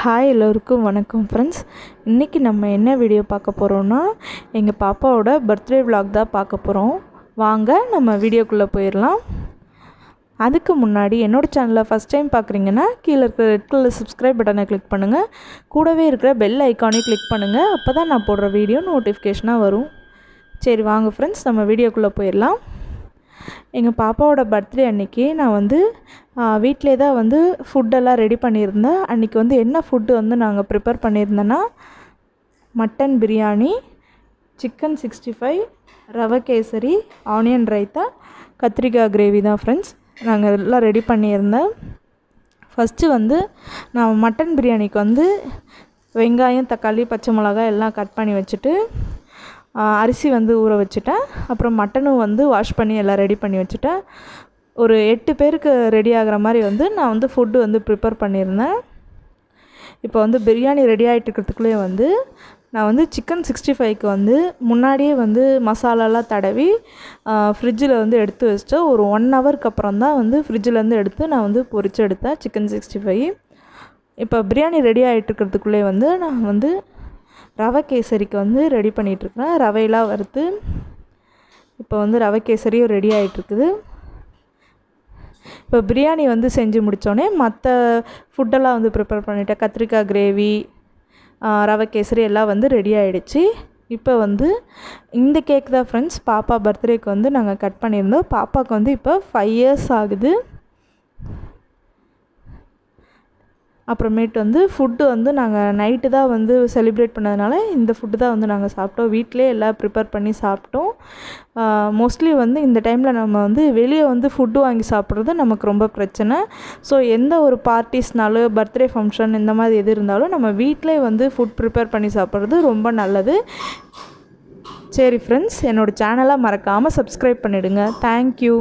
hi எல்லோருக்கும் வணக்கம் friends இன்றைக்கி நம்ம என்ன வீடியோ பார்க்க போகிறோன்னா எங்கள் பாப்பாவோட பர்த்டே விலாக் தான் பார்க்க போகிறோம் வாங்க நம்ம வீடியோக்குள்ளே போயிடலாம் அதுக்கு முன்னாடி என்னோடய சேனலை ஃபஸ்ட் டைம் பார்க்குறீங்கன்னா கீழே இருக்கிற ரெட் கலர் சப்ஸ்கிரைப் பட்டனை கிளிக் பண்ணுங்கள் கூடவே இருக்கிற பெல் ஐக்கானே கிளிக் பண்ணுங்கள் அப்போ தான் நான் போடுற வீடியோ நோட்டிஃபிகேஷனாக வரும் சரி வாங்க ஃப்ரெண்ட்ஸ் நம்ம வீடியோக்குள்ளே போயிடலாம் எங்கள் பாப்பாவோட பர்த்டே அன்னைக்கு நான் வந்து வீட்டிலே தான் வந்து ஃபுட்டெல்லாம் ரெடி பண்ணியிருந்தேன் அன்றைக்கி வந்து என்ன ஃபுட்டு வந்து நாங்கள் ப்ரிப்பேர் பண்ணியிருந்தேன்னா mutton biryani chicken sixty five ரவை கேசரி ஆனியன் ரைத்தா கத்திரிக்காய் கிரேவி தான் ஃப்ரெண்ட்ஸ் நாங்கள் எல்லாம் ரெடி பண்ணியிருந்தேன் ஃபஸ்ட்டு வந்து நான் மட்டன் பிரியாணிக்கு வந்து வெங்காயம் தக்காளி பச்சை மிளகாய் எல்லாம் கட் பண்ணி வச்சுட்டு அரிசி வந்து ஊற வச்சுட்டேன் அப்புறம் மட்டனும் வந்து வாஷ் பண்ணி எல்லாம் ரெடி பண்ணி வச்சுட்டேன் ஒரு எட்டு பேருக்கு ரெடி ஆகிற மாதிரி வந்து நான் வந்து ஃபுட்டு வந்து ப்ரிப்பேர் பண்ணியிருந்தேன் இப்போ வந்து பிரியாணி ரெடி ஆகிட்டு இருக்கிறதுக்குள்ளே வந்து நான் வந்து சிக்கன் சிக்ஸ்டி ஃபைவ்க்கு வந்து முன்னாடியே வந்து மசாலாலாம் தடவி ஃப்ரிட்ஜில் வந்து எடுத்து வச்சுட்டு ஒரு ஒன் ஹவருக்கு அப்புறம் தான் வந்து ஃப்ரிட்ஜிலேருந்து எடுத்து நான் வந்து பொறிச்சு எடுத்தேன் சிக்கன் சிக்ஸ்டி ஃபைவ் இப்போ பிரியாணி ரெடி ஆகிட்டு இருக்கிறதுக்குள்ளே வந்து நான் வந்து ரவை கேசரிக்கு வந்து ரெடி பண்ணிகிட்ருக்கிறேன் ரவையெல்லாம் வறுத்து இப்போ வந்து ரவை கேசரியும் ரெடி ஆகிட்டுருக்குது இப்போ பிரியாணி வந்து செஞ்சு முடித்தோடனே மற்ற ஃபுட்டெல்லாம் வந்து ப்ரிப்பேர் பண்ணிவிட்டேன் கத்திரிக்காய் கிரேவி ரவை கேசரி எல்லாம் வந்து ரெடி ஆகிடுச்சு இப்போ வந்து இந்த கேக் தான் ஃப்ரெண்ட்ஸ் பாப்பா பர்த்டேக்கு வந்து நாங்கள் கட் பண்ணியிருந்தோம் பாப்பாவுக்கு வந்து இப்போ ஃபைவ் இயர்ஸ் ஆகுது அப்புறமேட்டு வந்து ஃபுட்டு வந்து நாங்கள் நைட்டு தான் வந்து செலிப்ரேட் பண்ணதுனால இந்த ஃபுட்டு தான் வந்து நாங்கள் சாப்பிட்டோம் வீட்டிலே எல்லாம் ப்ரிப்பேர் பண்ணி சாப்பிட்டோம் மோஸ்ட்லி வந்து இந்த டைமில் நம்ம வந்து வெளியே வந்து ஃபுட்டு வாங்கி சாப்பிட்றது நமக்கு ரொம்ப பிரச்சனை ஸோ எந்த ஒரு பார்ட்டிஸ்னாலும் பர்த்டே ஃபங்க்ஷன் இந்த மாதிரி எது இருந்தாலும் நம்ம வீட்டிலே வந்து ஃபுட் ப்ரிப்பேர் பண்ணி சாப்பிட்றது ரொம்ப நல்லது சரி ஃப்ரெண்ட்ஸ் என்னோடய சேனலை மறக்காமல் சப்ஸ்கிரைப் பண்ணிவிடுங்க தேங்க்யூ